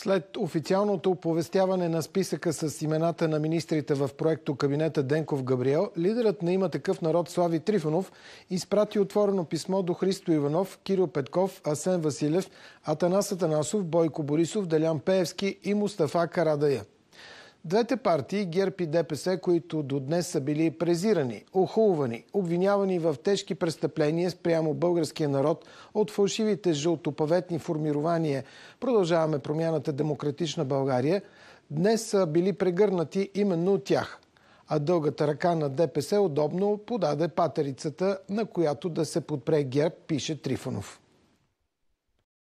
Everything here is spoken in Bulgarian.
След официалното оповестяване на списъка с имената на министрите в проекто кабинета Денков Габриел, лидерът на има такъв народ Слави Трифонов изпрати отворено писмо до Христо Иванов, Кирил Петков, Асен Василев, Атанас Атанасов, Бойко Борисов, Делян Пеевски и Мустафа Карадая. Двете партии, ГЕРБ и ДПС, които до днес са били презирани, охулвани, обвинявани в тежки престъпления спрямо българския народ от фалшивите жълтопаветни формирования Продължаваме промяната Демократична България, днес са били прегърнати именно от тях. А дългата ръка на ДПС удобно подаде патерицата, на която да се подпре ГЕРБ, пише Трифонов.